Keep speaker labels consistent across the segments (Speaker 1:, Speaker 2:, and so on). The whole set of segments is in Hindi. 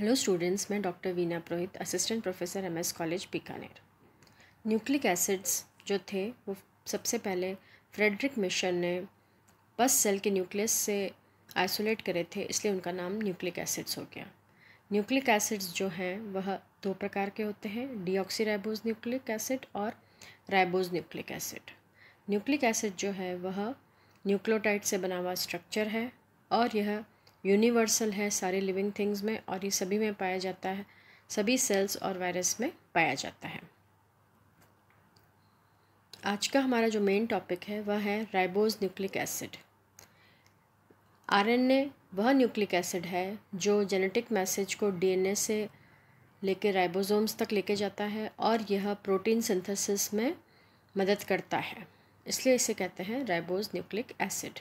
Speaker 1: हेलो स्टूडेंट्स मैं doctor Veena Purohit assistant professor M S college Bikaner nucleic acids जो थे वो सबसे पहले फ्रेडरिक मिशन ने बस सेल के न्यूक्लियस से आइसोलेट करे थे इसलिए उनका नाम न्यूक्लिक एसिड्स हो गया न्यूक्लिक एसिड्स जो हैं वह दो प्रकार के होते हैं डीऑक्सीराइबोज न्यूक्लिक एसिड और ribose nucleic acid nucleic acid जो है वह न्यूक्लोटाइट से बना हुआ स्ट्रक्चर है और यह यूनिवर्सल है सारे लिविंग थिंग्स में और ये सभी में पाया जाता है सभी सेल्स और वायरस में पाया जाता है आज का हमारा जो मेन टॉपिक है वह है राइबोज न्यूक्लिक एसिड आरएनए वह न्यूक्लिक एसिड है जो जेनेटिक मैसेज को डीएनए से लेके राइबोसोम्स तक लेके जाता है और यह प्रोटीन सिंथेसिस में मदद करता है इसलिए इसे कहते हैं ribose nucleic acid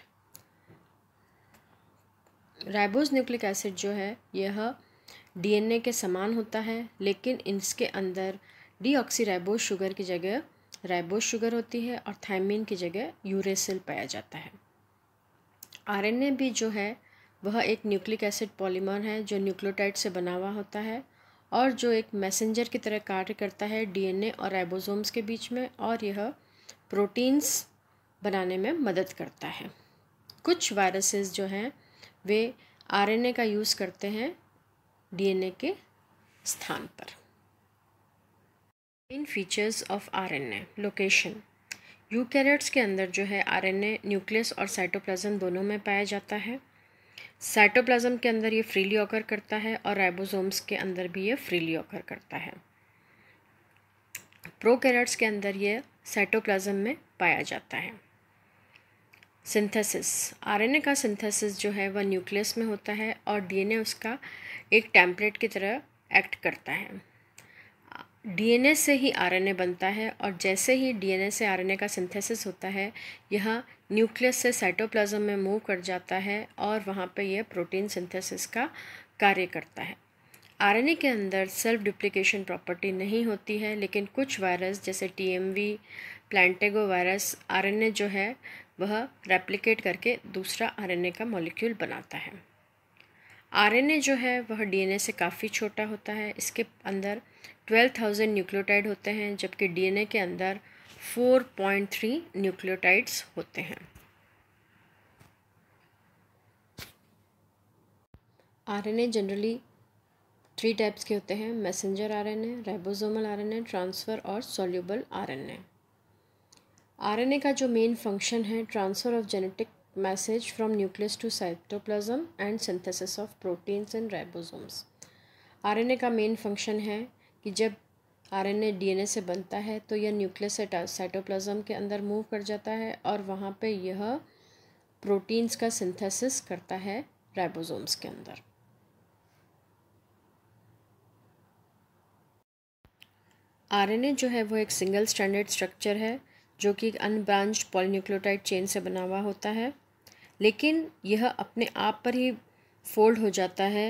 Speaker 1: ribose nucleic acid जो है यह डीएनए के समान होता है लेकिन इसके अंदर डीऑक्सीराइबोज शुगर की जगह राइबोज शुगर होती है और थायमीन की जगह यूरेसिल पाया जाता है आरएनए भी जो है वह एक न्यूक्लिक एसिड पॉलीमर है जो न्यूक्लियोटाइड से बना हुआ होता है और जो एक मैसेंजर की तरह कार्य करता है डीएनए और राइबोसोम्स के बीच में और यह प्रोटीन्स बनाने में मदद करता है कुछ वायरसेस जो हैं वे आरएनए का यूज़ करते हैं डीएनए के स्थान पर इन features of RNA location U के अंदर जो है आरएनए न्यूक्लियस और साइटोप्लाज्म दोनों में पाया जाता है साइटोप्लाज्म के अंदर ये फ्रीली ऑकर करता है और राइबोसोम्स के अंदर भी ये फ्रीली ऑकर करता है प्रोकैरियोट्स के अंदर ये साइटोप्लाज्म में पाया जाता है सिंथेसिस आरएनए का सिंथेसिस जो है वह न्यूक्लियस में होता है और डीएनए उसका एक टैम्पलेट की तरह एक्ट करता है डीएनए से ही आरएनए बनता है और जैसे ही डीएनए से आरएनए का सिंथेसिस होता है यह न्यूक्लियस से साइटोप्लाज्म में मूव कर जाता है और वहाँ पे यह प्रोटीन सिंथेसिस का कार्य करता है आरएनए के अंदर सेल्फ डिप्लिकेशन प्रॉपर्टी नहीं होती है लेकिन कुछ वायरस जैसे टीएमवी प्लांटेगो वायरस आरएनए जो है वह रेप्लिकेट करके दूसरा आरएनए का मॉलिक्यूल बनाता है आरएनए जो है वह डीएनए से काफ़ी छोटा होता है इसके अंदर ट्वेल्व थाउजेंड न्यूक्लियोटाइड होते हैं जबकि डीएनए के अंदर फोर पॉइंट थ्री न्यूक्लियोटाइड्स होते हैं आरएनए जनरली थ्री टाइप्स के होते हैं messenger RNA, ribosomal RNA, transfer और सोल्यूबल आरएनए। आरएनए का जो मेन फंक्शन है transfer of genetic message from nucleus to cytoplasm and synthesis of proteins and ribosomes RNA का मेन फंक्शन है कि जब आरएनए डीएनए से बनता है तो यह न्यूक्लियस से साइटोप्लाज्म के अंदर मूव कर जाता है और वहाँ पे यह प्रोटीन्स का सिंथेसिस करता है राइबोसोम्स के अंदर आरएनए जो है वो एक सिंगल स्टैंडर्ड स्ट्रक्चर है जो कि एक अनब्रांच पॉलीन्यूक्लियोटाइड चेन से बना हुआ होता है लेकिन यह अपने आप पर ही फोल्ड हो जाता है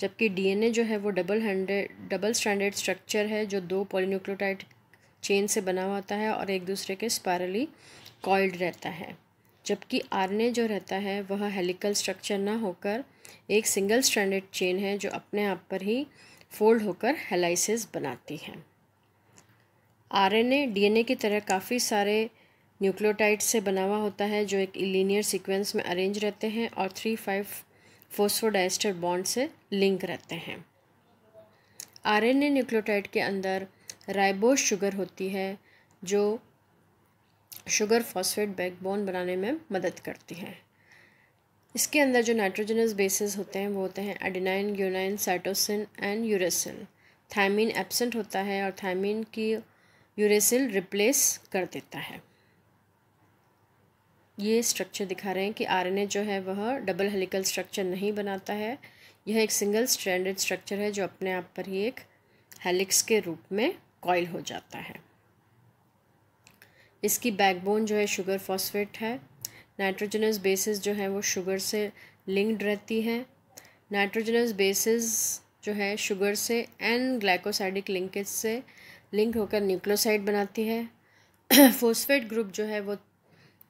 Speaker 1: जबकि डीएनए जो है वो डबल हैंडेड डबल स्टैंडर्ड स्ट्रक्चर है जो दो पॉलीन्यूक्लियोटाइड चेन से बना हुआ होता है और एक दूसरे के स्पायरली कॉइल्ड रहता है जबकि आरएनए जो रहता है वह हेलिकल स्ट्रक्चर ना होकर एक सिंगल स्टैंडर्ड चेन है जो अपने आप पर ही फोल्ड होकर हेलाइसिस बनाती हैं आरएनए डीएनए की तरह काफ़ी सारे न्यूक्लियोटाइड से बना हुआ होता है जो एक लीनियर सीक्वेंस में अरेंज रहते हैं और थ्री फाइव फोस्फोडाइस्टर बॉन्ड से लिंक रहते हैं आरएनए न्यूक्लियोटाइड के अंदर राइबोस शुगर होती है जो शुगर फॉस्फेट बैकबोन बनाने में मदद करती है इसके अंदर जो नाइट्रोजनस बेसिस होते हैं वो होते हैं adenine guanine cytosine and uracil thymine absent होता है और थायमीन की यूरेसिल रिप्लेस कर देता है ये स्ट्रक्चर दिखा रहे हैं कि आरएनए जो है वह डबल हेलिकल स्ट्रक्चर नहीं बनाता है यह एक सिंगल स्ट्रैंडेड स्ट्रक्चर है जो अपने आप पर ही एक हेलिक्स के रूप में कॉयल हो जाता है इसकी बैकबोन जो है शुगर फॉस्फेट है नाइट्रोजनस बेसिस जो है वो शुगर से लिंक्ड रहती हैं नाइट्रोजनस बेसिस जो है शुगर से एंड ग्लाइकोसाइडिक लिंकेज से लिंक होकर न्यूक्लियोसाइड बनाती है फोस्फेट ग्रुप जो है वो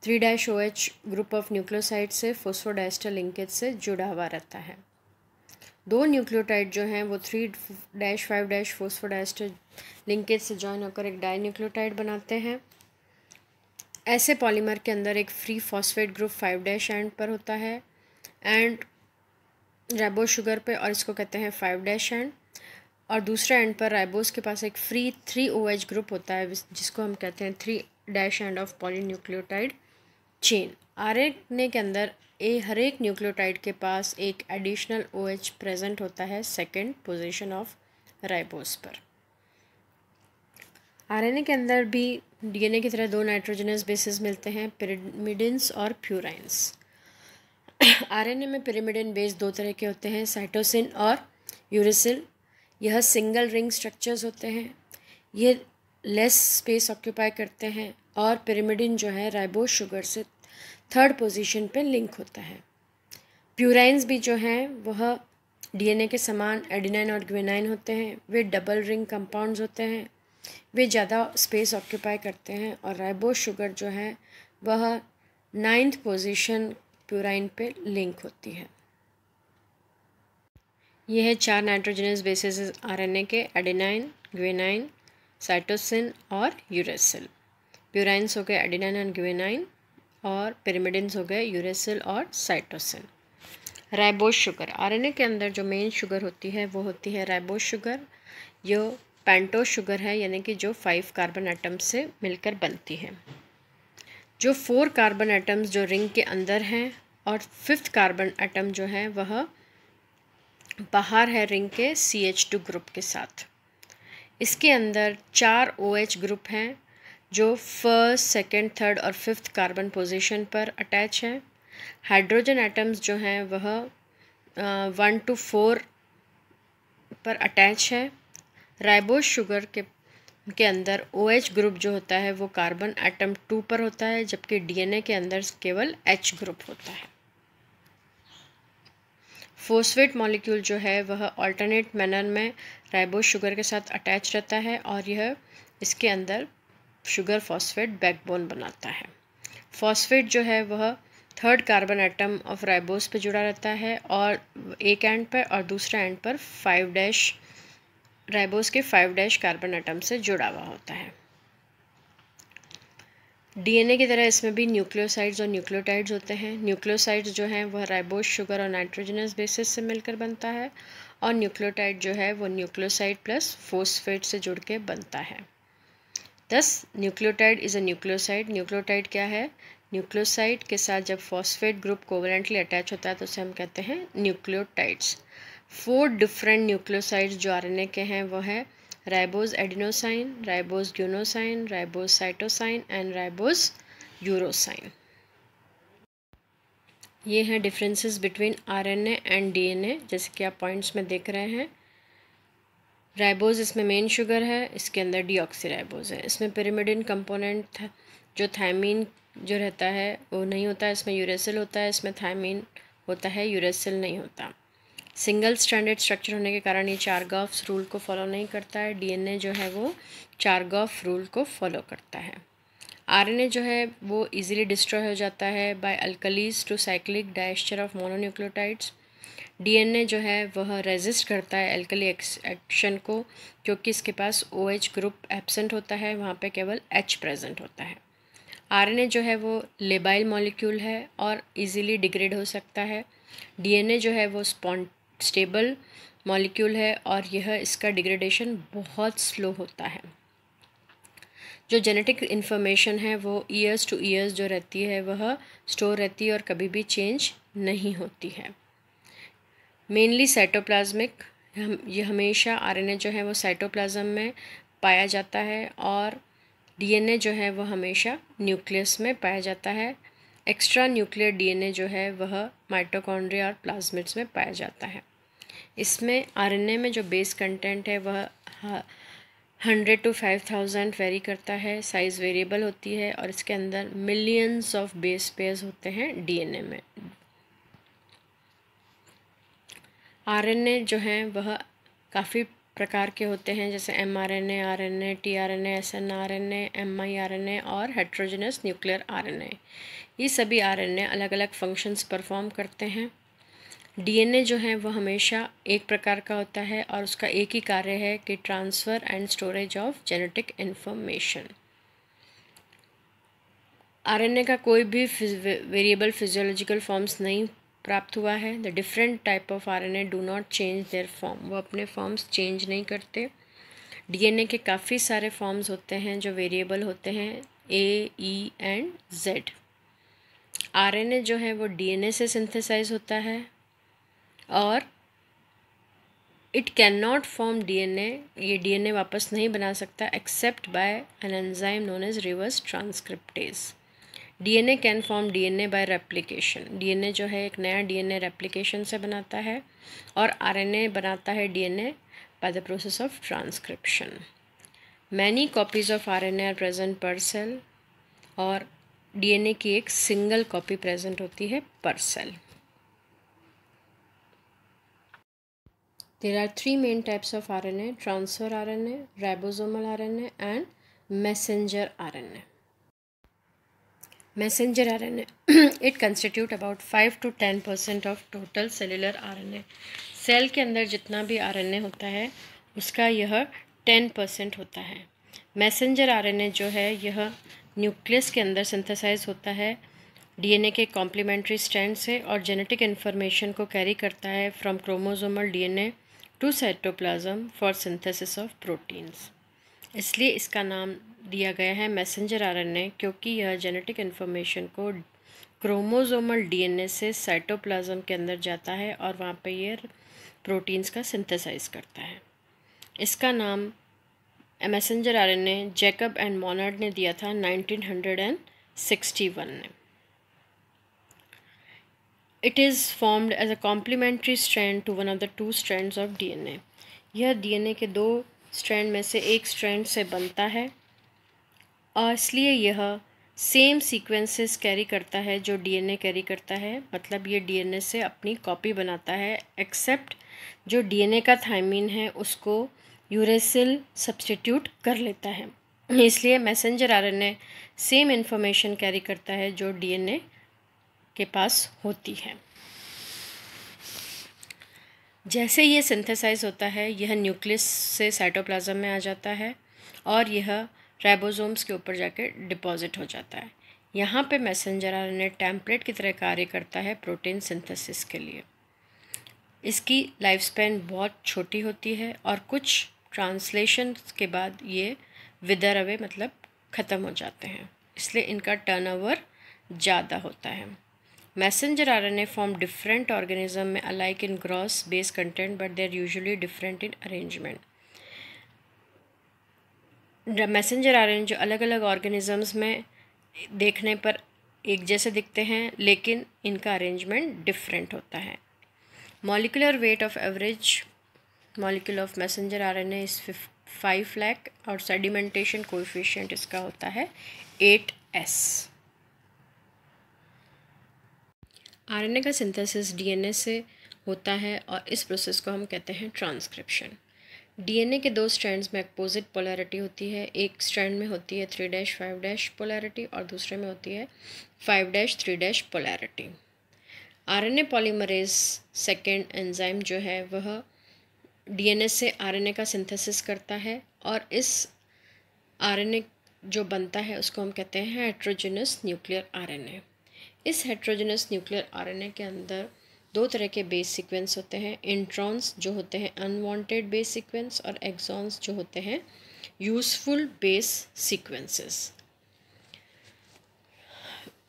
Speaker 1: three dash O H group of nucleoside से फोस्फोडाइस्टर लिंकेज से जुड़ा हुआ रहता है दो न्यूक्लियोटाइड जो हैं वो three dash five dash phosphodiester linkage से ज्वाइन होकर एक डाई न्यूक्लियोटाइड बनाते हैं ऐसे पॉलीमर के अंदर एक free phosphate group five dash end पर होता है एंड रेबो शुगर पे और इसको कहते हैं फाइव डैश एंड और दूसरे एंड पर राइबोस के पास एक free three O H group होता है जिसको हम कहते हैं three dash end of polynucleotide chain RNA के अंदर ए हर एक न्यूक्लियोटाइड के पास एक एडिशनल ओ एच प्रेजेंट होता है सेकेंड पोजिशन ऑफ राइबोस पर ए के अंदर भी डीएनए की तरह दो नाइट्रोजनस बेसिस मिलते हैं पिरामिडिन्स और प्यूराइंस आरएनए में पिरामिडिन बेस दो तरह के होते हैं साइटोसिन और यूरिसिल यह सिंगल रिंग स्ट्रक्चर्स होते हैं ये लेस स्पेस ऑक्यूपाई करते हैं और पिरामिडिन जो है राइबो शुगर से थर्ड पोजीशन पे लिंक होता है प्यूराइन्स भी जो हैं वह डीएनए के समान एडिनाइन और ग्विनाइन होते हैं वे डबल रिंग कंपाउंड्स होते हैं वे ज़्यादा स्पेस ऑक्यूपाई करते हैं और राइबो शुगर जो है वह नाइन्थ पोजिशन प्यूराइन पर लिंक होती है ये है चार नाइट्रोजनस बेसिस आरएनए के एडिनाइन ग्वेनाइन साइटोसिन और यूरेसिल प्यूराइंस हो गए एडिनाइन एंड ग्वेनाइन और पिरामिडिनस हो गए यूरेसिल और साइटोसिन राइबोस शुगर आरएनए के अंदर जो मेन शुगर होती है वो होती है राइबोस शुगर जो पेंटो शुगर है यानी कि जो फाइव कार्बन आइटम से मिलकर बनती है जो फोर कार्बन आइटम्स जो रिंग के अंदर हैं और फिफ्थ कार्बन आइटम जो है वह बाहर है रिंग के सी एच टू ग्रुप के साथ इसके अंदर चार ओ OH एच ग्रुप हैं जो फर्स्ट सेकेंड थर्ड और फिफ्थ कार्बन पोजिशन पर अटैच हैं हाइड्रोजन एटम्स जो हैं वह वन टू फोर पर अटैच है राइबोस शुगर के के अंदर ओ एच ग्रुप जो होता है वो कार्बन एटम टू पर होता है जबकि डीएनए के अंदर केवल एच ग्रुप होता है फोस्फेट मॉलिक्यूल जो है वह अल्टरनेट मैनर में राइबो शुगर के साथ अटैच रहता है और यह इसके अंदर शुगर फॉस्फेट बैकबोन बनाता है फॉस्फेट जो है वह third carbon atom of ribose पे जुड़ा रहता है और एक एंड पर और दूसरे एंड पर फाइव डैश राइबोस के फाइव डैश कार्बन एटम से जुड़ा हुआ होता है डीएनए की तरह इसमें भी न्यूक्लियोसाइड्स और न्यूक्लियोटाइड्स होते हैं न्यूक्लियोसाइड्स जो हैं वह राइबोस शुगर और नाइट्रोजनस बेसिस से मिलकर बनता है और न्यूक्लियोटाइड जो है वो न्यूक्लियोसाइड प्लस फोस्फेट से जुड़ के बनता है thus nucleotide is a nucleoside nucleotide क्या है न्यूक्लियोसाइड के साथ जब फॉस्फेट ग्रुप कोवलेंटली अटैच होता है तो उसे हम कहते हैं न्यूक्लियोटाइड्स फोर डिफरेंट न्यूक्लियोसाइड्स जो आर के हैं वह है ribose adenosine ribose guanosine ribose cytosine and ribose uridine ये हैं differences between RNA and DNA जैसे कि आप पॉइंट्स में देख रहे हैं राइबोज इसमें मेन शुगर है इसके अंदर डीऑक्सीराइबोज है इसमें पिरिमिडिन कंपोनेंट जो थायमिन जो रहता है वो नहीं होता है इसमें यूरेसिल होता है इसमें थायमिन होता है यूरेसिल नहीं होता सिंगल स्टैंडर्ड स्ट्रक्चर होने के कारण ये चारगॉफ्स रूल को फॉलो नहीं करता है डीएनए जो है वो चारगॉफ रूल को फॉलो करता है आरएनए जो है वो इजीली डिस्ट्रॉय हो जाता है by alkalies to cyclic diester of mononucleotides DNA जो है वह रेजिस्ट करता है एल्कली एक्शन को क्योंकि इसके पास ओ OH ग्रुप एबसेंट होता है वहाँ पर केवल एच प्रेजेंट होता है आरएनए जो है वो लेबाइल मॉलिक्यूल है और इजीली डिग्रेड हो सकता है डीएनए जो है वो स्पॉन्ट स्टेबल मॉलिक्यूल है और यह इसका डिग्रेडेशन बहुत स्लो होता है जो जेनेटिक इन्फॉर्मेशन है वो ईयर्स टू ईयर्स जो रहती है वह स्टोर रहती है और कभी भी चेंज नहीं होती है मेनली साइटोप्लाज्मिक हम ये हमेशा आरएनए जो है वो साइटोप्लाज्म में पाया जाता है और डीएनए जो है वह हमेशा न्यूक्लियस में पाया जाता है एक्स्ट्रा न्यूक्लियर डीएनए जो है वह माइटोकॉन्ड्रिया और प्लाज्मिड्स में पाया जाता है इसमें आरएनए में जो बेस कंटेंट है वह hundred to five thousand vary करता है साइज़ वेरिएबल होती है और इसके अंदर मिलियंस ऑफ बेस पेयर्स होते हैं डीएनए में आरएनए जो हैं वह काफ़ी प्रकार के होते हैं जैसे M R N A R N A T R N S N R N M I R N A और heterogeneous nuclear R N A ये सभी आर एन ए अलग अलग फंक्शंस परफॉर्म करते हैं डीएनए जो है वह हमेशा एक प्रकार का होता है और उसका एक ही कार्य है कि transfer and storage of genetic information RNA का कोई भी वेरिएबल फिजियोलॉजिकल फॉर्म्स नहीं प्राप्त हुआ है the different type of R N A do not change their form वो अपने फॉर्म्स चेंज नहीं करते डीएनए के काफ़ी सारे फॉर्म्स होते हैं जो वेरिएबल होते हैं A E and Z RNA जो है वो डीएनए से सिंथेसाइज होता है और it can not form DNA ये डीएनए वापस नहीं बना सकता except by an enzyme known as reverse transcriptase DNA can form DNA by replication DNA जो है एक नया डीएनए रेप्लिकेशन से बनाता है और आरएनए बनाता है DNA by the process of transcription many copies of R N A are present per cell और डीएनए की एक सिंगल कॉपी प्रेजेंट होती है per cell There are three main types of RNA, transfer RNA, ribosomal RNA and messenger RNA. Messenger RNA, it constitute about 5 to 10 percent of total cellular RNA. Cell के अंदर जितना भी आरएनए होता है उसका यह 10 परसेंट होता है मैसेंजर आरएनए जो है यह न्यूक्लियस के अंदर सिंथेसाइज होता है डीएनए के कॉम्प्लीमेंट्री स्टैंड से और जेनेटिक इन्फॉर्मेशन को कैरी करता है from chromosomal DNA to cytoplasm for synthesis of proteins इसलिए इसका नाम दिया गया है मैसेंजर आरएनए क्योंकि यह जेनेटिक इन्फॉर्मेशन को क्रोमोजोमल डीएनए से साइटोप्लाज्म के अंदर जाता है और वहाँ पे यह प्रोटीन्स का सिंथेसाइज करता है इसका नाम messenger RNA Jacob and Monod ने दिया था 1961 में it is formed as a complementary strand to one of the two strand of D N A यह डी एन ए के दो स्ट्रैंड में से एक स्ट्रैंड से बनता है और इसलिए यह सेम सीक्वेंसेस कैरी करता है जो डी एन ए कैरी करता है मतलब ये ए से अपनी कॉपी बनाता है एक्सेप्ट जो डी एन ए का थाइमिन है उसको यूरेसिल सब्सटीट्यूट कर लेता है इसलिए messenger R N A same information carry करता है जो डी एन ए के पास होती है जैसे ये सिंथेसाइज होता है यह न्यूक्लियस से साइटोप्लाज्म में आ जाता है और यह राइबोसोम्स के ऊपर जाकर डिपॉजिट हो जाता है यहाँ पे मैसेंजर एन टैम्पलेट की तरह कार्य करता है प्रोटीन सिंथेसिस के लिए इसकी लाइफ स्पैन बहुत छोटी होती है और कुछ ट्रांसलेशन के बाद ये विदर अवे मतलब ख़त्म हो जाते हैं इसलिए इनका टर्नओवर ज़्यादा होता है messenger R A RNA different organism में alike in gross base content but they are usually different in arrangement messenger R जो अलग अलग ऑर्गेनिजम्स में देखने पर एक जैसे दिखते हैं लेकिन इनका अरेंजमेंट डिफरेंट होता है molecular weight of average molecule of messenger R N as five lakh और सेडिमेंटेशन कोफिशियंट इसका होता है एट एस आरएनए का सिंथेसिस डीएनए से होता है और इस प्रोसेस को हम कहते हैं ट्रांसक्रिप्शन डीएनए के दो स्ट्रैंड्स में अपोजिट पोलैरिटी होती है एक स्ट्रैंड में होती है three dash five dash polarity और दूसरे में होती है five dash three dash polarity RNA polymerase second enzyme जो है वह डीएनए से आरएनए का सिंथेसिस करता है और इस आरएनए जो बनता है उसको हम कहते हैं हाइड्रोजिनस न्यूक्लियर आरएनए इस हेट्रोजनस न्यूक्लियर आरएनए के अंदर दो तरह के बेस सीक्वेंस होते हैं इंट्रॉन्स जो होते हैं अनवांटेड बेस सीक्वेंस और एग्जॉन्स जो होते हैं यूजफुल बेस सीक्वेंसेस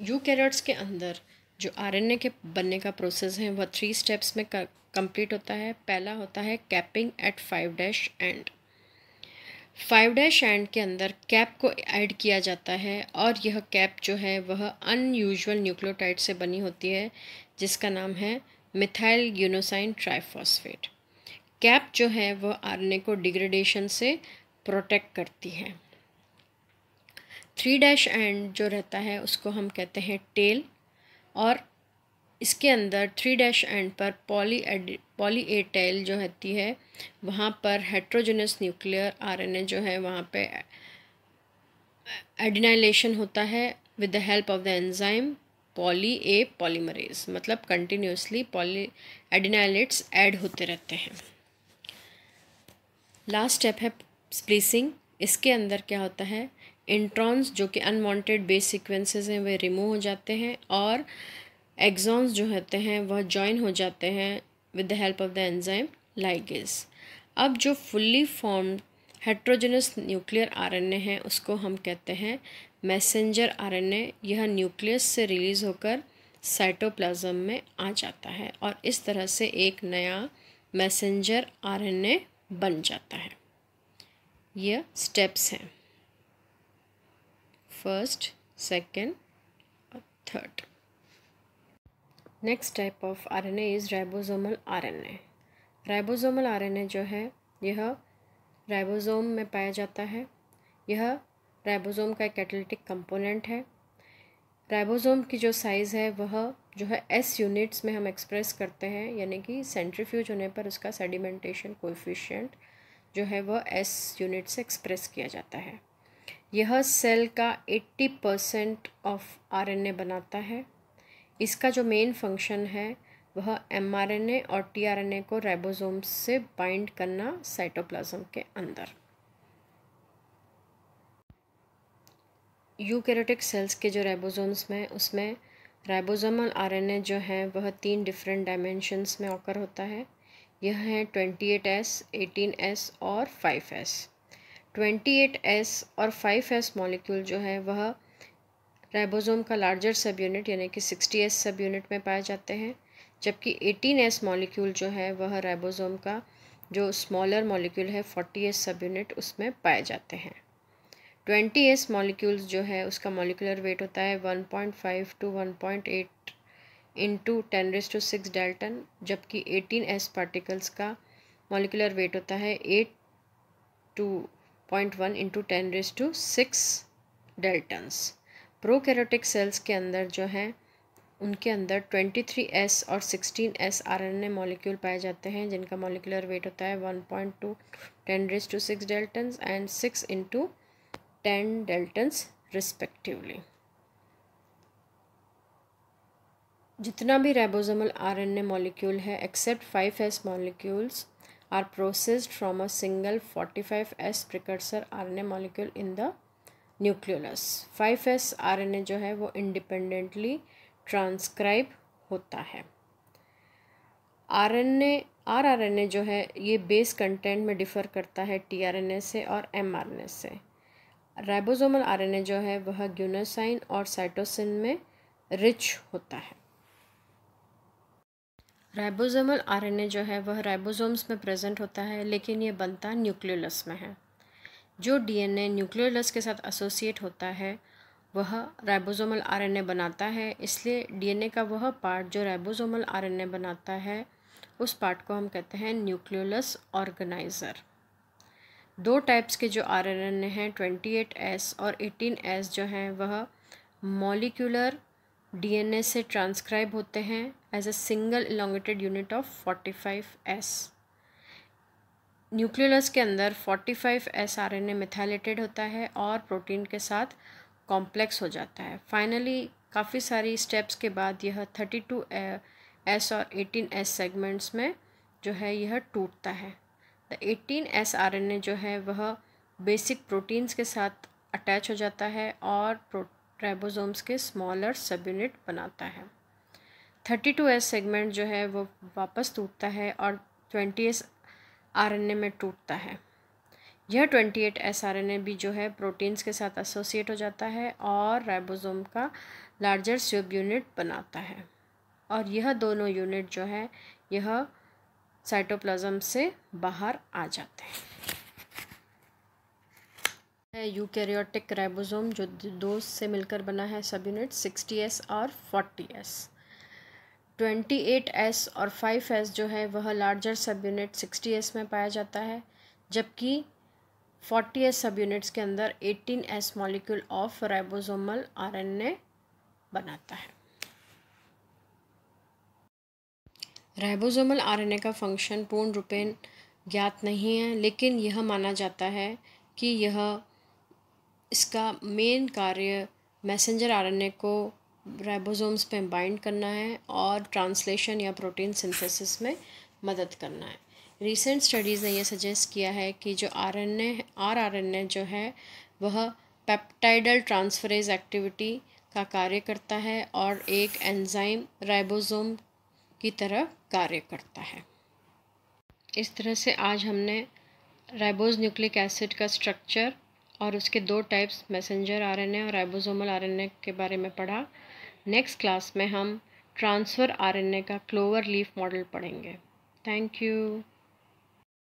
Speaker 1: यूकैरियोट्स के अंदर जो आरएनए के बनने का प्रोसेस है वह थ्री स्टेप्स में कंप्लीट होता है पहला होता है capping at five dash end five dash end के अंदर कैप को ऐड किया जाता है और यह कैप जो है वह अनयूजल न्यूक्लियोटाइड से बनी होती है जिसका नाम है मिथाइल यूनोसाइन ट्राइफॉस्फेट कैप जो है वह आरएनए को डिग्रेडेशन से प्रोटेक्ट करती है थ्री डैश एंड जो रहता है उसको हम कहते हैं टेल और इसके अंदर थ्री डैश एंड पर पॉली पॉली टेल जो होती है वहाँ पर हेट्रोजेनस न्यूक्लियर आरएनए जो है वहाँ पे एडिनाइलेशन होता है with the help of the enzyme poly A polymerase मतलब कंटिन्यूसली पॉली एडिनाइलेट्स ऐड होते रहते हैं लास्ट स्टेप है स्प्लीसिंग इसके अंदर क्या होता है इंट्रॉन्स जो कि अनवांटेड बेस सिक्वेंसेज हैं वे रिमूव हो जाते हैं और एग्जॉन्स जो होते हैं वह जॉइन हो जाते हैं with the help of the enzyme ligase अब जो fully form heterogeneous nuclear RNA है उसको हम कहते हैं मैसेंजर आरएनए यह न्यूक्लियस से रिलीज़ होकर साइटोप्लाज्म में आ जाता है और इस तरह से एक नया मैसेंजर आरएनए बन जाता है यह स्टेप्स हैं फर्स्ट सेकंड और third next type of RNA is ribosomal RNA ribosomal RNA जो है यह राइबोसोम में पाया जाता है यह राइबोसोम का एक कैटलिटिक कंपोनेंट है राइबोसोम की जो साइज़ है वह जो है एस यूनिट्स में हम एक्सप्रेस करते हैं यानी कि सेंट्रीफ्यूज होने पर उसका सेडिमेंटेशन कोफिशेंट जो है वह एस यूनिट से एक्सप्रेस किया जाता है यह सेल का 80 परसेंट ऑफ आरएनए बनाता है इसका जो मेन फंक्शन है वह एमआरएनए और टीआरएनए को राइबोसोम से बाइंड करना साइटोप्लाज्म के अंदर यूकेरोटिक सेल्स के जो राइबोसोम्स में उसमें राइबोसोमल आरएनए जो हैं वह तीन डिफरेंट डायमेंशंस में ऑकर होता है यह है twenty eight S eighteen S और five S twenty eight S और फाइव एस मॉलिक्यूल जो है वह राइबोसोम का लार्जर सब यूनिट यानी कि सिक्सटी एस सब यूनिट में पाए जाते हैं जबकि एटीन एस मॉलिक्यूल जो है वह राइबोसोम का जो स्मॉलर मॉलिक्यूल है फोर्टी एस सब यूनिट उसमें पाए जाते हैं ट्वेंटी एस मॉलिक्यूल्स जो है उसका मॉलिकुलर वेट होता है one point five to one point eight into ten raise to six dalton जबकि एटीन एस पार्टिकल्स का मॉलिकुलर वेट होता है eight to point one into ten raise to six daltons prokaryotic cells के अंदर जो हैं उनके अंदर 23S और 16S आरएनए मॉलिक्यूल पाए जाते हैं जिनका मॉलिकुलर वेट होता है 1.2 point two ten raise to six daltons and six into ten daltons respectively जितना भी एन आरएनए मॉलिक्यूल है except five S molecules are processed from a single 45S N A molecule in the nucleolus five S R N A जो है वो इंडिपेंडेंटली ट्रांसक्राइब होता है R N A R R N A जो है ये बेस कंटेंट में डिफ़र करता है टी आर एन ए से और एम आर एन ए से राइबोसोमल आर एन ए जो है वह ग्यूनोसाइन और साइटोसिन में रिच होता है राइबोसोमल आरएनए जो है वह राइबोसोम्स में प्रेजेंट होता है लेकिन ये बनता न्यूक्लियोलस में है जो डीएनए न्यूक्लियोलस के साथ एसोसिएट होता है वह राइबोसोमल आरएनए बनाता है इसलिए डीएनए का वह पार्ट जो राइबोसोमल आरएनए बनाता है उस पार्ट को हम कहते हैं न्यूक्लियोलस ऑर्गेनाइज़र दो टाइप्स के जो आरएनए हैं ट्वेंटी एट एस और एटीन एस जो हैं वह मॉलिक्यूलर डीएनए से ट्रांसक्राइब होते हैं as a single elongated unit of forty five S nucleus के अंदर 45 ए मिथाइलेटेड होता है और प्रोटीन के साथ कॉम्प्लेक्स हो जाता है फाइनली काफ़ी सारी स्टेप्स के बाद यह 32 एस और 18 एस सेगमेंट्स में जो है यह टूटता है the 18 S R N A जो है वह बेसिक प्रोटीन्स के साथ अटैच हो जाता है और ट्रेबोजोम्स के स्मॉलर सब यूनिट बनाता है थर्टी टू एस सेगमेंट जो है वो वापस टूटता है और ट्वेंटी एस आरएनए में टूटता है यह twenty eight S R N A भी जो है प्रोटीन्स के साथ एसोसिएट हो जाता है और राइबोसोम का लार्जर स्यूब यूनिट बनाता है और यह दोनों यूनिट जो है यह साइटोप्लाज्म से बाहर आ जाते हैं है यूकैरियोटिक राइबोसोम जो दो से मिलकर बना है सब यूनिट सिक्सटी एस और forty S twenty eight S और फाइव एस जो है वह लार्जर सब यूनिट सिक्सटी एस में पाया जाता है जबकि फोर्टी एस सब यूनिट्स के अंदर eighteen S molecule of ribosomal RNA बनाता है राइबोसोमल आरएनए का फंक्शन पूर्ण रूपेण ज्ञात नहीं है लेकिन यह माना जाता है कि यह इसका मेन कार्य मैसेंजर आरएनए को राइबोसोम्स पे बाइंड करना है और ट्रांसलेशन या प्रोटीन सिंथेसिस में मदद करना है रिसेंट स्टडीज़ ने यह सजेस्ट किया है कि जो R N A R R N A जो है वह पेप्टाइडल ट्रांसफरेज एक्टिविटी का कार्य करता है और एक एंजाइम राइबोसोम की तरह कार्य करता है इस तरह से आज हमने राइबोज न्यूक्लिक एसिड का स्ट्रक्चर और उसके दो टाइप्स मैसेंजर आरएनए और राइबोसोमल आरएनए के बारे में पढ़ा नेक्स्ट क्लास में हम ट्रांसफ़र आरएनए का क्लोवर लीफ मॉडल पढ़ेंगे थैंक यू